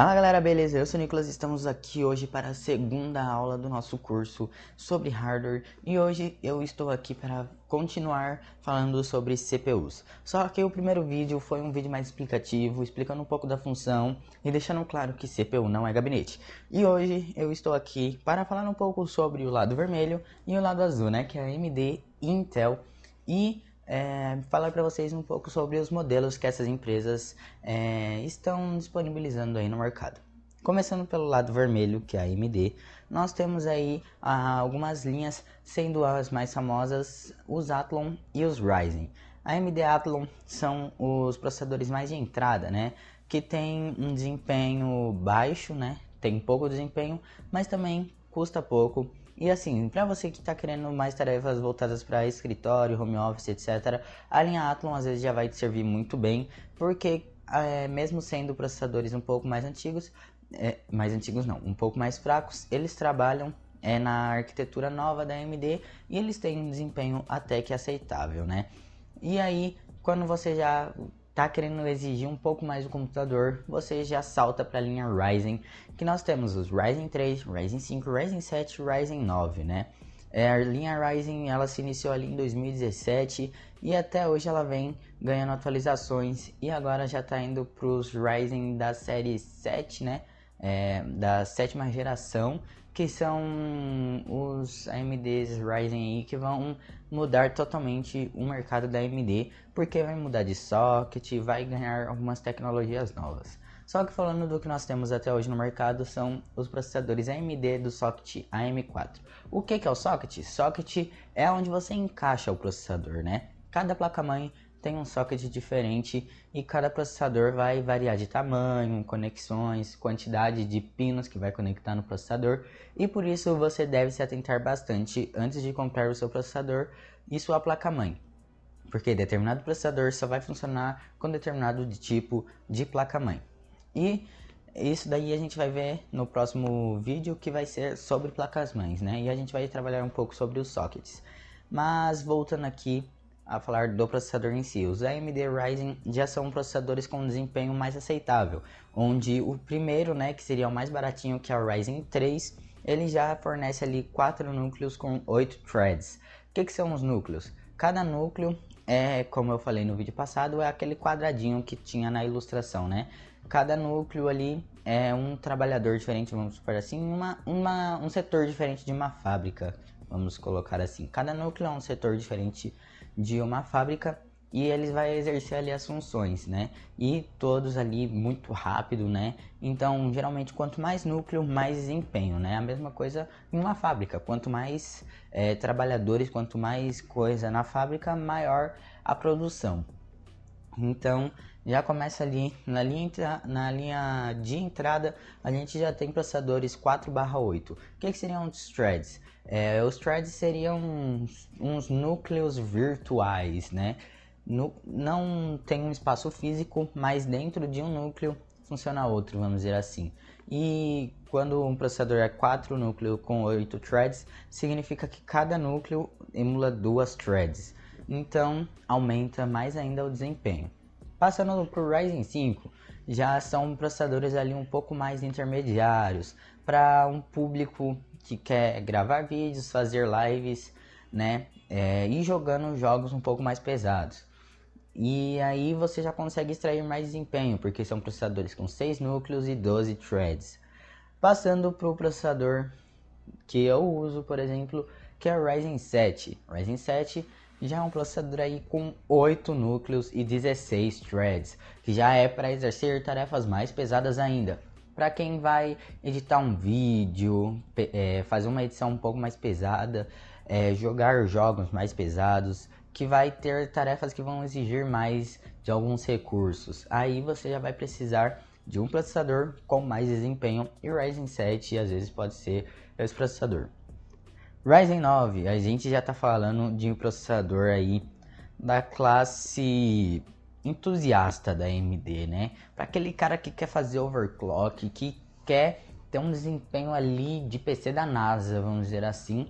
Fala galera, beleza? Eu sou o Nicolas estamos aqui hoje para a segunda aula do nosso curso sobre hardware e hoje eu estou aqui para continuar falando sobre CPUs. Só que o primeiro vídeo foi um vídeo mais explicativo, explicando um pouco da função e deixando claro que CPU não é gabinete. E hoje eu estou aqui para falar um pouco sobre o lado vermelho e o lado azul, né? Que é AMD, Intel e é, falar para vocês um pouco sobre os modelos que essas empresas é, estão disponibilizando aí no mercado. Começando pelo lado vermelho, que é a AMD, nós temos aí ah, algumas linhas, sendo as mais famosas os Athlon e os Ryzen. A AMD Athlon são os processadores mais de entrada, né? Que tem um desempenho baixo, né? Tem pouco desempenho, mas também custa pouco e assim, para você que está querendo mais tarefas voltadas para escritório, home office, etc., a linha Athlon às vezes já vai te servir muito bem, porque é, mesmo sendo processadores um pouco mais antigos, é, mais antigos não, um pouco mais fracos, eles trabalham é, na arquitetura nova da AMD e eles têm um desempenho até que aceitável, né? E aí, quando você já está querendo exigir um pouco mais do computador, você já salta para a linha Ryzen, que nós temos os Ryzen 3, Ryzen 5, Ryzen 7, Ryzen 9, né? É, a linha Ryzen ela se iniciou ali em 2017 e até hoje ela vem ganhando atualizações e agora já está indo para os Ryzen da série 7, né? É, da sétima geração que são os AMDs Ryzen aí que vão mudar totalmente o mercado da AMD, porque vai mudar de socket, vai ganhar algumas tecnologias novas. Só que falando do que nós temos até hoje no mercado são os processadores AMD do socket AM4. O que, que é o socket? Socket é onde você encaixa o processador, né? Cada placa-mãe tem um socket diferente e cada processador vai variar de tamanho, conexões, quantidade de pinos que vai conectar no processador e por isso você deve se atentar bastante antes de comprar o seu processador e sua placa-mãe, porque determinado processador só vai funcionar com determinado tipo de placa-mãe. E isso daí a gente vai ver no próximo vídeo que vai ser sobre placas-mães, né? E a gente vai trabalhar um pouco sobre os sockets. Mas voltando aqui a falar do processador em si. Os AMD Ryzen já são processadores com desempenho mais aceitável, onde o primeiro, né, que seria o mais baratinho, que é o Ryzen 3, ele já fornece ali quatro núcleos com oito threads. O que, que são os núcleos? Cada núcleo é, como eu falei no vídeo passado, é aquele quadradinho que tinha na ilustração, né? Cada núcleo ali é um trabalhador diferente, vamos supor assim, uma, uma, um setor diferente de uma fábrica vamos colocar assim. Cada núcleo é um setor diferente de uma fábrica e eles vai exercer ali as funções, né? E todos ali muito rápido, né? Então, geralmente, quanto mais núcleo, mais desempenho, né? A mesma coisa em uma fábrica. Quanto mais é, trabalhadores, quanto mais coisa na fábrica, maior a produção. Então, já começa ali na linha, na linha de entrada, a gente já tem processadores 4/8. O que, que seriam os threads? É, os threads seriam uns, uns núcleos virtuais, né? No, não tem um espaço físico, mas dentro de um núcleo funciona outro, vamos dizer assim. E quando um processador é 4 núcleos com 8 threads, significa que cada núcleo emula duas threads. Então aumenta mais ainda o desempenho. Passando para o Ryzen 5, já são processadores ali um pouco mais intermediários para um público que quer gravar vídeos, fazer lives, né, é, e jogando jogos um pouco mais pesados. E aí você já consegue extrair mais desempenho, porque são processadores com 6 núcleos e 12 threads. Passando para o processador que eu uso, por exemplo, que é o Ryzen 7. O Ryzen 7 já é um processador aí com 8 núcleos e 16 threads, que já é para exercer tarefas mais pesadas ainda. Para quem vai editar um vídeo, é, fazer uma edição um pouco mais pesada, é, jogar jogos mais pesados, que vai ter tarefas que vão exigir mais de alguns recursos. Aí você já vai precisar de um processador com mais desempenho e Ryzen 7 às vezes pode ser esse processador. Ryzen 9, a gente já está falando de um processador aí da classe entusiasta da AMD, né? Para aquele cara que quer fazer overclock, que quer ter um desempenho ali de PC da NASA, vamos dizer assim.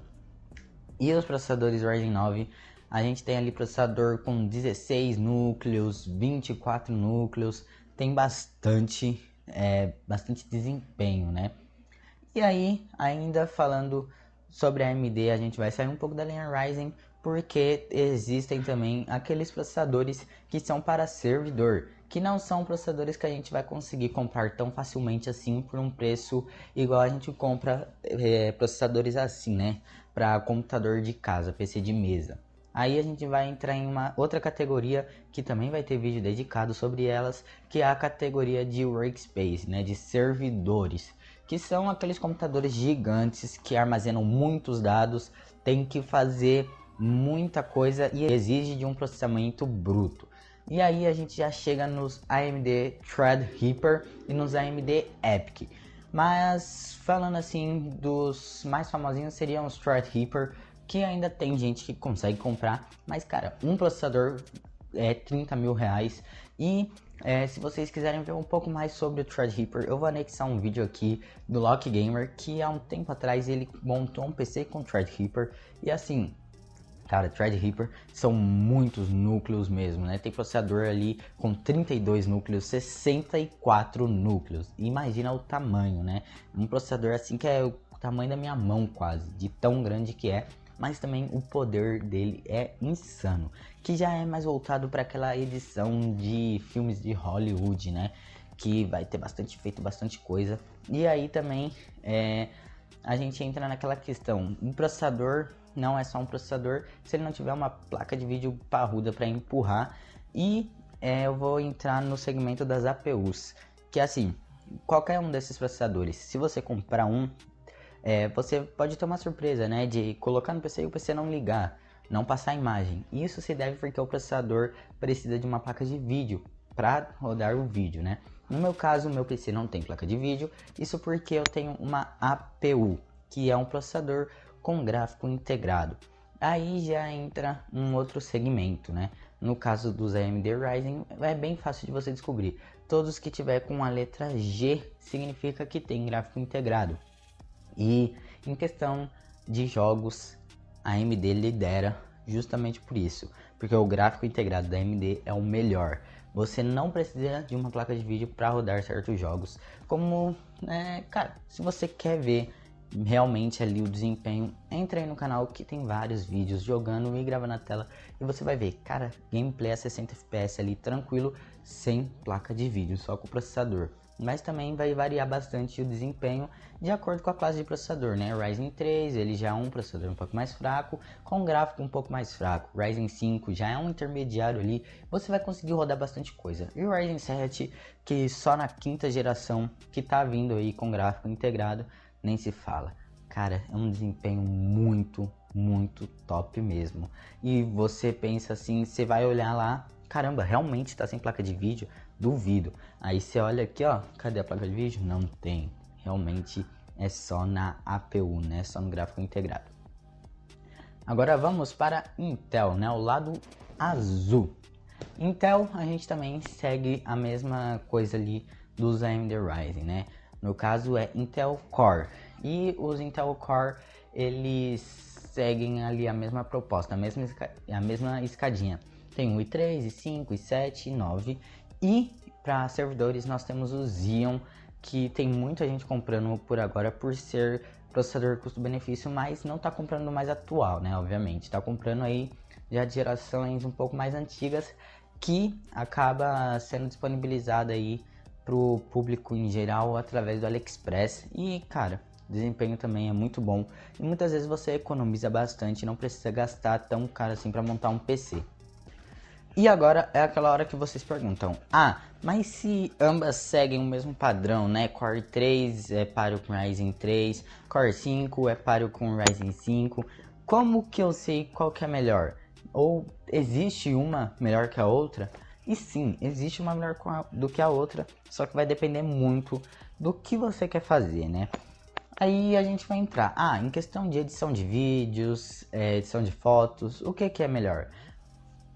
E os processadores Ryzen 9, a gente tem ali processador com 16 núcleos, 24 núcleos, tem bastante, é, bastante desempenho, né? E aí, ainda falando sobre a AMD, a gente vai sair um pouco da linha Ryzen, porque existem também aqueles processadores que são para servidor, que não são processadores que a gente vai conseguir comprar tão facilmente assim por um preço igual a gente compra é, processadores assim, né? Para computador de casa, PC de mesa. Aí a gente vai entrar em uma outra categoria que também vai ter vídeo dedicado sobre elas, que é a categoria de workspace, né, de servidores que são aqueles computadores gigantes que armazenam muitos dados, tem que fazer muita coisa e exige de um processamento bruto. E aí a gente já chega nos AMD Threadripper e nos AMD Epic. Mas falando assim dos mais famosinhos seriam os Threadripper, que ainda tem gente que consegue comprar, mas cara, um processador é, 30 mil reais. E é, se vocês quiserem ver um pouco mais sobre o Threadripper, eu vou anexar um vídeo aqui do Lock Gamer que há um tempo atrás ele montou um PC com Threadripper e assim. Cara, Threadripper são muitos núcleos mesmo, né? Tem processador ali com 32 núcleos, 64 núcleos. Imagina o tamanho, né? Um processador assim que é o tamanho da minha mão quase, de tão grande que é mas também o poder dele é insano que já é mais voltado para aquela edição de filmes de Hollywood, né? Que vai ter bastante feito, bastante coisa. E aí também é, a gente entra naquela questão: um processador não é só um processador se ele não tiver uma placa de vídeo parruda para empurrar. E é, eu vou entrar no segmento das APUs, que é assim, qualquer um desses processadores, se você comprar um, é, você pode ter uma surpresa, né, de colocar no PC e o PC não ligar não passar imagem. Isso se deve porque o processador precisa de uma placa de vídeo para rodar o vídeo, né? No meu caso, o meu PC não tem placa de vídeo, isso porque eu tenho uma APU, que é um processador com gráfico integrado. Aí já entra um outro segmento, né? No caso dos AMD Ryzen, é bem fácil de você descobrir. Todos que tiver com a letra G significa que tem gráfico integrado. E em questão de jogos, a AMD lidera justamente por isso, porque o gráfico integrado da AMD é o melhor. Você não precisa de uma placa de vídeo para rodar certos jogos, como, é, cara, se você quer ver realmente ali o desempenho, entre aí no canal que tem vários vídeos jogando e grava na tela e você vai ver, cara, gameplay a 60 fps ali tranquilo, sem placa de vídeo, só com o processador mas também vai variar bastante o desempenho de acordo com a classe de processador, né? Ryzen 3, ele já é um processador um pouco mais fraco, com gráfico um pouco mais fraco. Ryzen 5 já é um intermediário ali, você vai conseguir rodar bastante coisa. E o Ryzen 7, que só na quinta geração que tá vindo aí com gráfico integrado, nem se fala. Cara, é um desempenho muito, muito top mesmo. E você pensa assim, você vai olhar lá, caramba, realmente está sem placa de vídeo, Duvido. Aí você olha aqui, ó, cadê a placa de vídeo? Não tem. Realmente é só na APU, né? Só no gráfico integrado. Agora vamos para Intel, né? O lado azul. Intel, a gente também segue a mesma coisa ali dos AMD Ryzen, né? No caso é Intel Core. E os Intel Core, eles seguem ali a mesma proposta, a mesma, a mesma escadinha. Tem o i3, i5, i7, i9 e para servidores nós temos o Xeon, que tem muita gente comprando por agora por ser processador custo-benefício, mas não está comprando mais atual, né? Obviamente, está comprando aí já de gerações um pouco mais antigas que acaba sendo disponibilizada aí para o público em geral através do AliExpress e cara desempenho também é muito bom e muitas vezes você economiza bastante não precisa gastar tão caro assim para montar um PC e agora é aquela hora que vocês perguntam: ah, mas se ambas seguem o mesmo padrão, né? Core 3 é páreo é com Ryzen 3, Core 5 é páreo com Ryzen 5, como que eu sei qual que é melhor? Ou existe uma melhor que a outra? E sim, existe uma melhor do que a outra, só que vai depender muito do que você quer fazer, né? Aí a gente vai entrar, ah, em questão de edição de vídeos, é, edição de fotos, o que, que é melhor?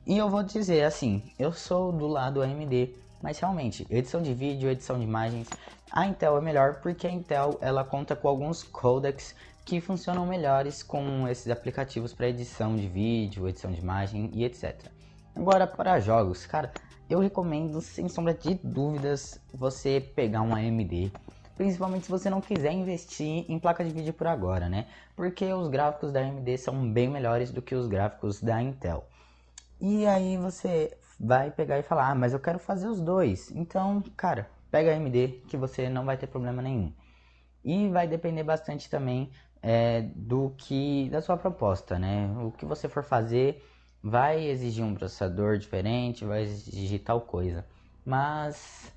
E eu vou dizer assim, eu sou do lado AMD, mas realmente, edição de vídeo, edição de imagens, a Intel é melhor porque a Intel ela conta com alguns codecs que funcionam melhores com esses aplicativos para edição de vídeo, edição de imagem e etc. Agora para jogos, cara, eu recomendo sem sombra de dúvidas você pegar um AMD, principalmente se você não quiser investir em placa de vídeo por agora, né? Porque os gráficos da AMD são bem melhores do que os gráficos da Intel. E aí você vai pegar e falar, ah, mas eu quero fazer os dois. Então, cara, pega a AMD que você não vai ter problema nenhum. E vai depender bastante também é, do que da sua proposta, né? O que você for fazer vai exigir um processador diferente, vai exigir tal coisa. Mas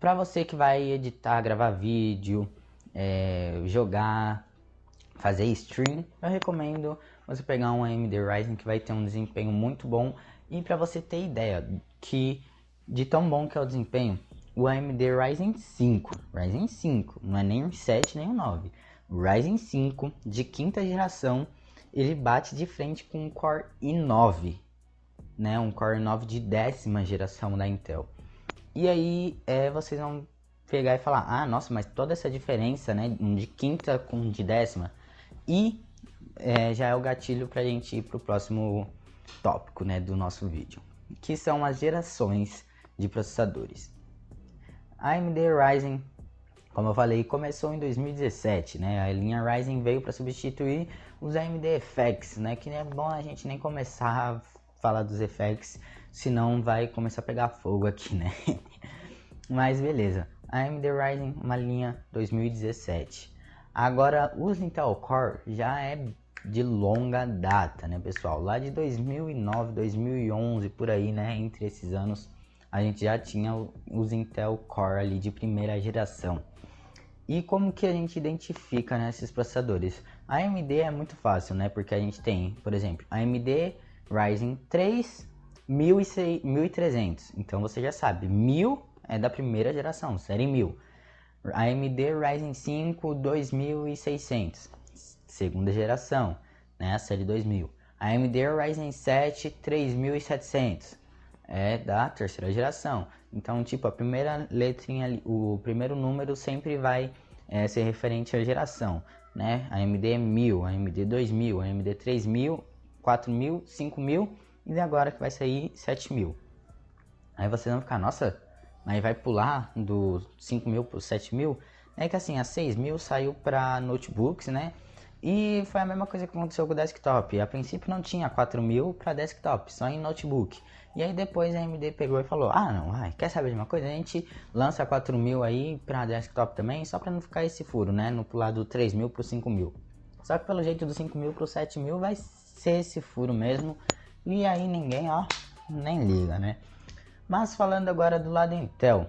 para você que vai editar, gravar vídeo, é, jogar, fazer stream, eu recomendo você pegar um AMD Ryzen que vai ter um desempenho muito bom. E para você ter ideia que de tão bom que é o desempenho, o AMD Ryzen 5, Ryzen 5, não é nem um 7 nem um 9. O Ryzen 5 de quinta geração, ele bate de frente com um Core i9, né? Um Core i9 de décima geração da Intel. E aí é, vocês vão pegar e falar, ah, nossa, mas toda essa diferença, né? De quinta com de décima. E é, já é o gatilho para a gente ir para o próximo tópico né, do nosso vídeo, que são as gerações de processadores. A AMD Ryzen, como eu falei, começou em 2017, né? A linha Ryzen veio para substituir os AMD FX, né? Que não é bom a gente nem começar a falar dos FX, senão vai começar a pegar fogo aqui, né? Mas beleza. A AMD Ryzen, uma linha 2017. Agora, os Intel Core já é de longa data, né, pessoal? Lá de 2009, 2011, por aí, né, entre esses anos, a gente já tinha os Intel Core ali de primeira geração. E como que a gente identifica né, esses processadores? A AMD é muito fácil, né? Porque a gente tem, por exemplo, AMD Ryzen 3 1300. Então você já sabe, 1000 é da primeira geração, série 1000. AMD Ryzen 5 2600, segunda geração, né, a série 2000. AMD Ryzen 7 3700, é da terceira geração. Então, tipo, a primeira letrinha, o primeiro número sempre vai é, ser referente à geração, né? AMD 1000, AMD 2000, AMD 3000, 4000, 5000 e agora que vai sair 7000. Aí vocês vão ficar, nossa, mas vai pular do 5 mil para 7 mil, é que assim, a 6 mil saiu para notebooks, né? E foi a mesma coisa que aconteceu com o desktop. A princípio não tinha 4 mil para desktop, só em notebook. E aí depois a AMD pegou e falou: Ah, não, ai, quer saber de uma coisa? A gente lança 4 mil aí para desktop também, só para não ficar esse furo, né? No pular do 3 mil para 5 mil. Só que pelo jeito do 5 mil para 7 mil vai ser esse furo mesmo. E aí ninguém, ó, nem liga, né? Mas falando agora do lado Intel,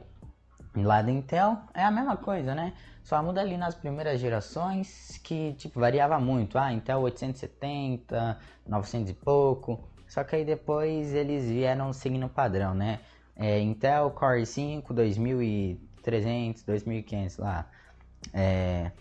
lado Intel é a mesma coisa, né? Só muda ali nas primeiras gerações que tipo variava muito. Ah, Intel 870, 900 e pouco. Só que aí depois eles vieram seguindo o padrão, né? É, Intel Core 5 2300, 2500 lá. É,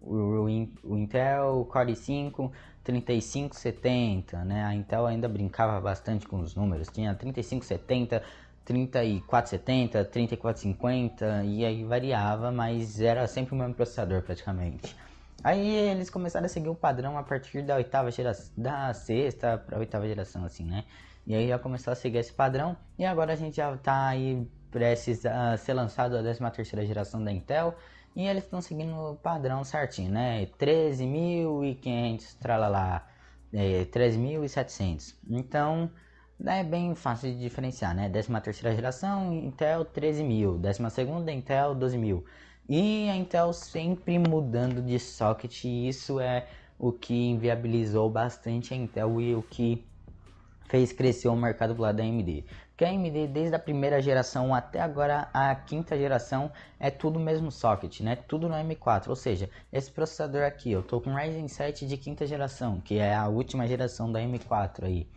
o, o, o Intel Core 5 3570, né? A Intel ainda brincava bastante com os números, tinha 3570, 3470, 3450 e aí variava, mas era sempre o mesmo processador praticamente. Aí eles começaram a seguir o padrão a partir da oitava geração, da sexta para oitava geração, assim, né? E aí já começou a seguir esse padrão e agora a gente já tá aí prestes a ser lançado a 13 terceira geração da Intel e eles estão tá seguindo o padrão certinho, né? 13.500, tralalá, é, 13.700. Então, né, é bem fácil de diferenciar, né? 13 geração, Intel 13.000, 12 Intel 12.000. E a Intel sempre mudando de socket, e isso é o que inviabilizou bastante a Intel e o que fez crescer o mercado do lado da AMD. Porque a AMD, desde a primeira geração até agora a quinta geração, é tudo mesmo socket, né? Tudo no M4. Ou seja, esse processador aqui, eu tô com Ryzen 7 de quinta geração, que é a última geração da M4 aí.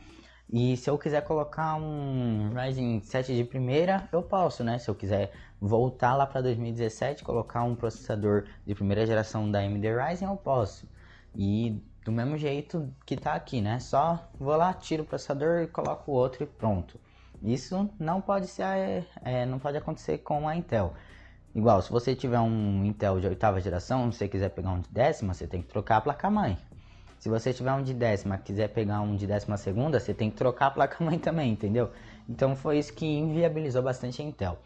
E se eu quiser colocar um Ryzen 7 de primeira, eu posso, né? Se eu quiser voltar lá para 2017, colocar um processador de primeira geração da AMD Ryzen, eu posso. E do mesmo jeito que tá aqui, né? Só vou lá, tiro o processador e coloco o outro e pronto. Isso não pode ser, é, é, não pode acontecer com a Intel. Igual, se você tiver um Intel de oitava geração, se você quiser pegar um de décima, você tem que trocar a placa-mãe. Se você tiver um de décima, quiser pegar um de décima segunda, você tem que trocar a placa-mãe também, entendeu? Então foi isso que inviabilizou bastante a Intel.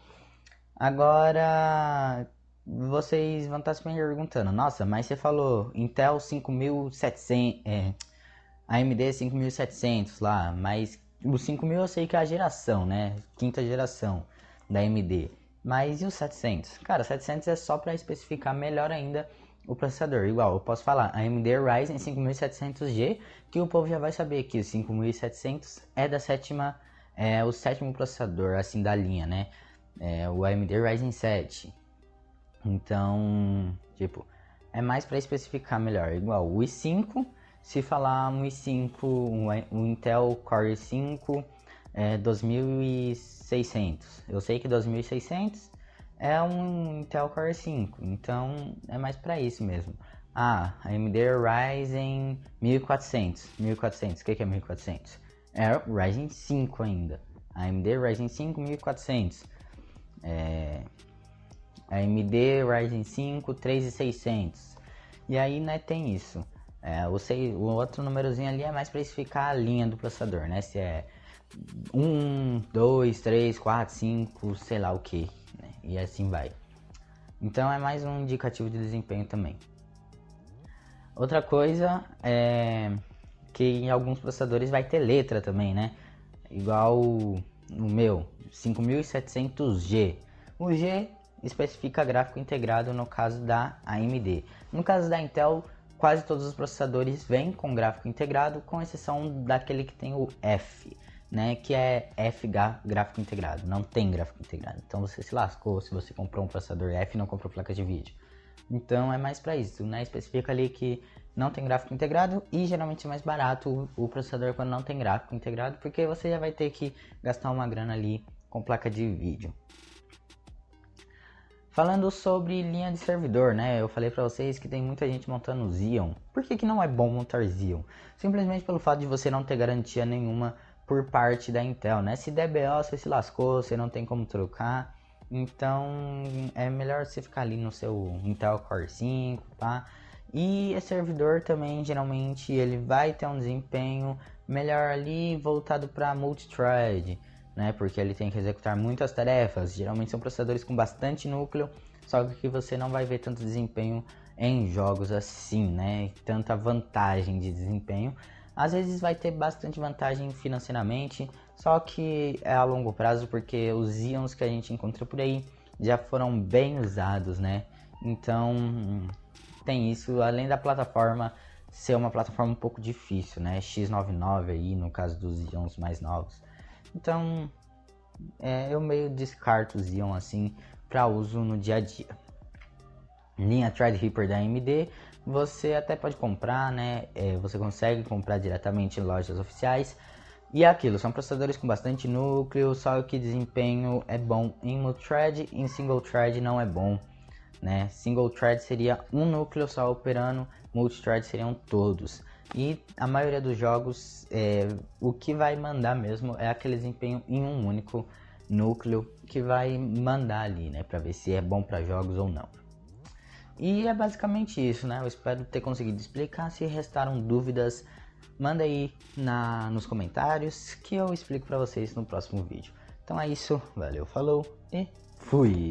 Agora, vocês vão estar tá se perguntando, nossa, mas você falou Intel 5700, é, AMD 5700 lá, mas o 5000 eu sei que é a geração, né? Quinta geração da AMD. Mas e o 700? Cara, 700 é só para especificar melhor ainda o processador. Igual, eu posso falar AMD Ryzen 5700G, que o povo já vai saber que o 5700 é da sétima, é o sétimo processador assim da linha, né? É, o AMD Ryzen 7. Então, tipo, é mais para especificar melhor. Igual o i5, se falar um i5, um Intel Core i5 é 2600. Eu sei que 2600 é um Intel Core 5, então é mais para isso mesmo. Ah, AMD Ryzen 1400. 1400, o que, que é 1400? É o Ryzen 5 ainda. AMD Ryzen 5 1400. É, AMD Ryzen 5 3600. E aí, né, tem isso. É, o, seis, o outro númerozinho ali é mais para especificar a linha do processador, né? Se é 1, 2, 3, 4, 5, sei lá o que, né? e assim vai. Então é mais um indicativo de desempenho também. Outra coisa é que em alguns processadores vai ter letra também, né? Igual o meu, 5700G. O G especifica gráfico integrado no caso da AMD. No caso da Intel, quase todos os processadores vêm com gráfico integrado, com exceção daquele que tem o F, né, que é FH gráfico integrado, não tem gráfico integrado. Então você se lascou se você comprou um processador F e não comprou placa de vídeo. Então é mais para isso, né? Especifica ali que não tem gráfico integrado e geralmente é mais barato o processador quando não tem gráfico integrado, porque você já vai ter que gastar uma grana ali com placa de vídeo. Falando sobre linha de servidor, né? Eu falei para vocês que tem muita gente montando Xeon. Por que, que não é bom montar Xeon? Simplesmente pelo fato de você não ter garantia nenhuma por parte da Intel, né? Se der BO, você se lascou, você não tem como trocar. Então, é melhor você ficar ali no seu Intel Core 5, tá? E esse servidor também, geralmente, ele vai ter um desempenho melhor ali voltado para multithread. thread né? Porque ele tem que executar muitas tarefas. Geralmente são processadores com bastante núcleo, só que você não vai ver tanto desempenho em jogos assim, né? Tanta vantagem de desempenho. Às vezes vai ter bastante vantagem financeiramente, só que é a longo prazo porque os íons que a gente encontra por aí já foram bem usados, né? Então tem isso, além da plataforma ser uma plataforma um pouco difícil, né? X99 aí, no caso dos íons mais novos. Então, é, eu meio descarto os Xeon assim para uso no dia a dia. Linha Threadripper da AMD, você até pode comprar, né? É, você consegue comprar diretamente em lojas oficiais. E é aquilo, são processadores com bastante núcleo, só que desempenho é bom em multithread, em single thread não é bom, né? Single thread seria um núcleo só operando, multithread seriam todos. E a maioria dos jogos, é, o que vai mandar mesmo é aquele desempenho em um único núcleo que vai mandar ali, né, para ver se é bom para jogos ou não. E é basicamente isso, né? Eu espero ter conseguido explicar. Se restaram dúvidas, manda aí na, nos comentários que eu explico para vocês no próximo vídeo. Então é isso, valeu, falou e fui!